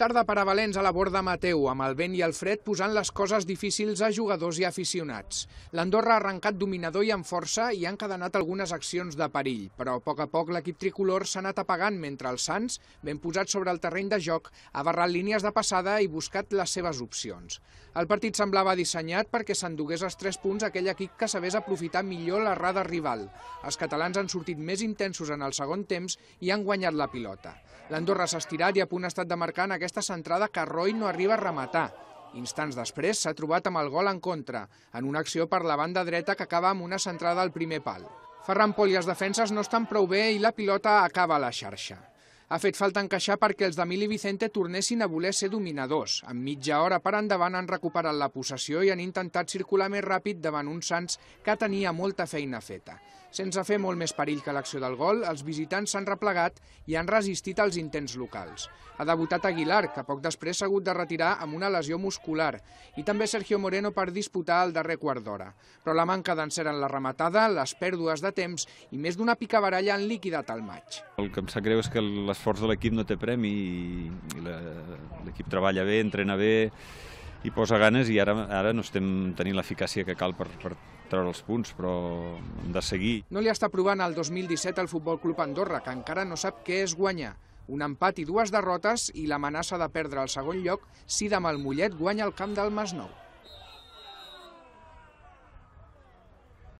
Tarda per a Valens a la borda Mateu, amb el vent i el fred posant les coses difícils a jugadors i aficionats. L'Andorra ha arrencat dominador i amb força i han cadenat algunes accions de perill, però a poc a poc l'equip tricolor s'ha anat apagant mentre el Sants, ben posat sobre el terreny de joc, ha barrat línies de passada i buscat les seves opcions. El partit semblava dissenyat perquè s'endugués els tres punts aquell equip que sabés aprofitar millor la rada rival. Els catalans han sortit més intensos en el segon temps i han guanyat la pilota. L'Andorra s'ha estirat i a punt ha estat de marcar en aquesta aquesta centrada que Roy no arriba a rematar. Instants després s'ha trobat amb el gol en contra, en una acció per la banda dreta que acaba amb una centrada al primer pal. Ferran Pol i els defenses no estan prou bé i la pilota acaba a la xarxa ha fet falta encaixar perquè els d'Emili Vicente tornessin a voler ser dominadors. En mitja hora per endavant han recuperat la possessió i han intentat circular més ràpid davant un Sants que tenia molta feina feta. Sense fer molt més perill que l'acció del gol, els visitants s'han replegat i han resistit als intents locals. Ha debutat Aguilar, que poc després s'ha hagut de retirar amb una lesió muscular, i també Sergio Moreno per disputar el darrer quart d'hora. Però la manca d'encer en la rematada, les pèrdues de temps i més d'una picabaralla han liquidat el maig. El que em sap greu és que les l'esforç de l'equip no té premi i, i l'equip treballa bé, entrena bé i posa ganes i ara, ara no estem tenint l'eficàcia que cal per, per treure els punts, però hem de seguir. No li està provant el 2017 el Futbol Club Andorra, que encara no sap què és guanyar. Un empat i dues derrotes i l'amenaça de perdre el segon lloc si demà el Mollet guanya el camp del Masnou.